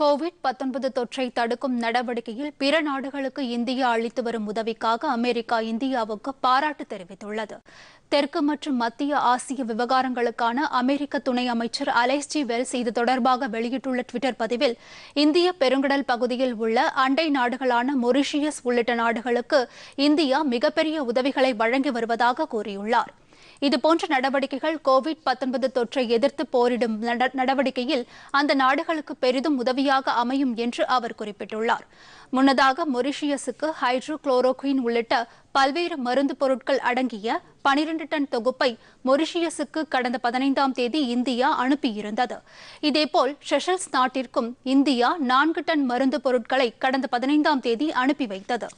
Covid பத்தொன்பது தொற்றை தடுக்கும் நடவடிக்கையில் பிற நாடுகளுக்கு இந்தியா அளித்து வரும் உதவிக்காக அமெரிக்கா இந்தியாவுக்கு பாராட்டு தெரிவித்துள்ளது தெற்கு மற்றும் மத்திய ஆசிய விவகாரங்களுக்கான அமெரிக்க துணை அமைச்சர் அலைஸ் ஜி வெல்ஸ் இது தொடர்பாக வெளியிட்டுள்ள டுவிட்டர் பதிவில் இந்திய பெருங்கடல் பகுதியில் உள்ள அண்டை நாடுகளான மொரிஷியஸ் உள்ளிட்ட நாடுகளுக்கு இந்தியா மிகப்பெரிய உதவிகளை வழங்கி வருவதாக கூறியுள்ளாா் இது போன்ற நடவடிக்கைகள் கோவிட் தொற்றை எதிர்த்து போரிடும் நடவடிக்கையில் அந்த நாடுகளுக்கு பெரிதும் உதவியாக அமையும் என்று அவர் குறிப்பிட்டுள்ளார் முன்னதாக மொரிஷியஸுக்கு ஹைட்ரோ குளோரோக்வின் உள்ளிட்ட பல்வேறு மருந்து பொருட்கள் அடங்கிய பனிரண்டு டன் தொகுப்பை மொரிஷியஸுக்கு கடந்த பதினைந்தாம் தேதி இந்தியா அனுப்பியிருந்தது இதேபோல் செஷல்ஸ் நாட்டிற்கும் இந்தியா நான்கு டன் மருந்து பொருட்களை கடந்த பதினைந்தாம் தேதி அனுப்பி வைத்தது